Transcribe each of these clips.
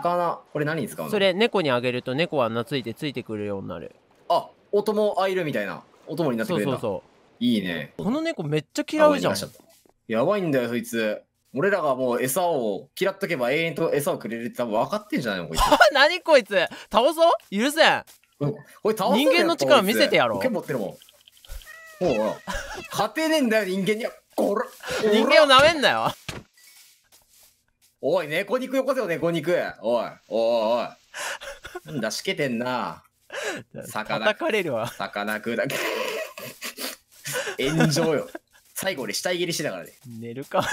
魚、これ何に使うのそれ、猫にあげると猫は懐いてついてくるようになる。あ、お供あいるみたいな。お供になってくれるそうそうそう。いいね。この猫めっちゃ嫌うじゃん。やばいんだよ、そいつ。俺らがもう餌を嫌っとけば永遠と餌をくれるって多分分かってんじゃないのこいつ。何こいつ倒そう許せん。うん、これ倒人間の力見せてやろう。剣持ってるもん。もう、勝てねえんだよ、人間には。こら人間をなめんなよ。おい、猫肉よこせよ、猫肉。おい、おい、おい。なんだ、しけてんな。魚。叩かれるわ。魚食うだけ。炎上よ。最後俺死体切りしながらね。寝るか。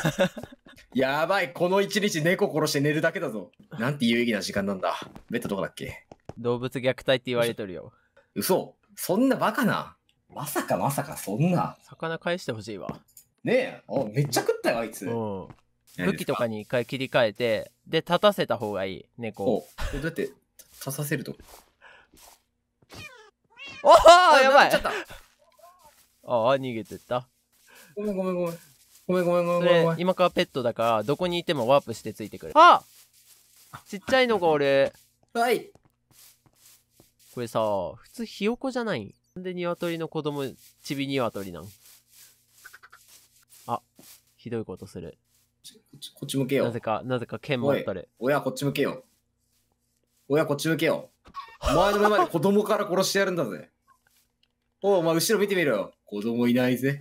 やばい、この一日猫殺して寝るだけだぞ。なんて有意義な時間なんだ。ベッドどこだっけ動物虐待って言われとるよ。嘘そんなバカな。まさかまさかそんな。魚返してほしいわ。ねえ、おめっちゃ食ったよ、あいつ。うん。武器とかに一回切り替えて、で、立たせた方がいい、猫を。おどうやって、立たせると。おおやばいああ、逃げてった。ごめんごめんごめん。ごめんごめんごめんごめん。今からペットだから、どこにいてもワープしてついてくる。あちっちゃいのが俺。はい。これさ、普通ひよこじゃないなんで鶏の子供、ちび鶏なんあ、ひどいことする。ち、こっち、こっち向けよ。なぜか、なぜか剣持ったる。親、こっち向けよ。親、こっち向けよ。お前の目まで子供から殺してやるんだぜ。おお前、後ろ見てみろよ。子供いないぜ。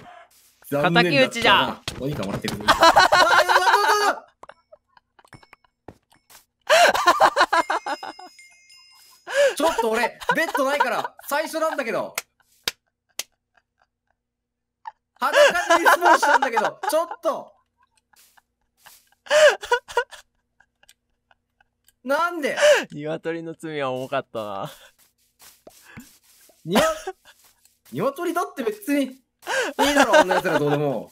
残念だちじゃん。もらってる。ちょっと俺、ベッドないから、最初なんだけど。裸でリスしたんだけど、ちょっと なんで鶏の罪は重かったな。にト鶏だって別に、いいだろ、あんな奴らどうでも。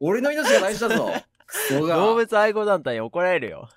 俺の命が大事だぞ。動物愛護団体に怒られるよ。